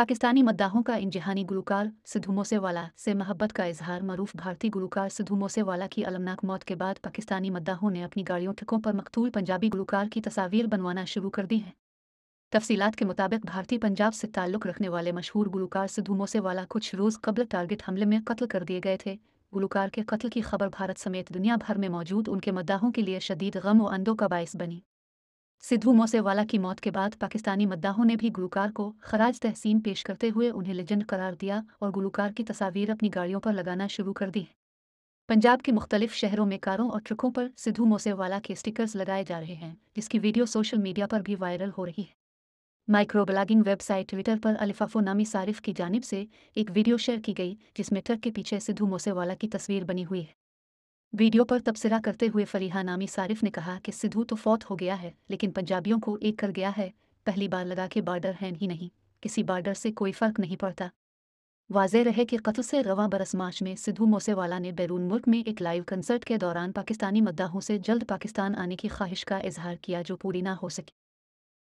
पाकिस्तानी मद्दाहों का इंजहानी गुलकार सिद्धू मूसेवाला से मोहब्बत का इजहार मरूफ भारतीय गुलकार सिद्धू मूसेवाला की अलमनाक मौत के बाद पाकिस्तानी मद्दाहों ने अपनी गाड़ियों ठिकों पर मकतूल पंजाबी गुलकार की तस्वीर बनवाना शुरू कर दी है तफसीलात के मुताबिक भारतीय पंजाब से ताल्लुक़ रखने वाले मशहूर गुलकार सिद्धू मूसेवाला कुछ रोज़ कबल टारगेट हमले में कत्ल कर दिए गए थे गुलकार के कत्ल की खबर भारत समेत दुनिया भर में मौजूद उनके मद्दाहों के लिए शदीद गम व अंदों का बायस बनी सिद्धू मूसेवाला की मौत के बाद पाकिस्तानी मद्दाहों ने भी गुलकार को खराज तहसीन पेश करते हुए उन्हें लेजेंड करार दिया और गुलकार की तस्वीर अपनी गाड़ियों पर लगाना शुरू कर दी पंजाब के मुख्तलिफ शहरों में कारों और ट्रकों पर सिद्धू मूसेवाला के स्टिकर्स लगाए जा रहे हैं जिसकी वीडियो सोशल मीडिया पर भी वायरल हो रही है माइक्रो ब्लॉगिंग वेबसाइट ट्विटर पर अलिफाफो नामी सारिफ की जानब से एक वीडियो शेयर की गई जिसमें ट्रक के पीछे सिद्धू मूसेवाला की तस्वीर बनी हुई है वीडियो पर तबसरा करते हुए फरीहा नामी सारिफ ने कहा कि सिद्धू तो फौत हो गया है लेकिन पंजाबियों को एक कर गया है पहली बार लगा के बार्डर हैं ही नहीं किसी बार्डर से कोई फ़र्क नहीं पड़ता वाजह रहे कि कतु से रवा बरस मार्च में सिद्धू मूसेवाला ने बैरून मुल्क में एक लाइव कंसर्ट के दौरान पाकिस्तानी मद्दाहों से जल्द पाकिस्तान आने की ख्वाहिश का इजहार किया जो पूरी ना हो सकी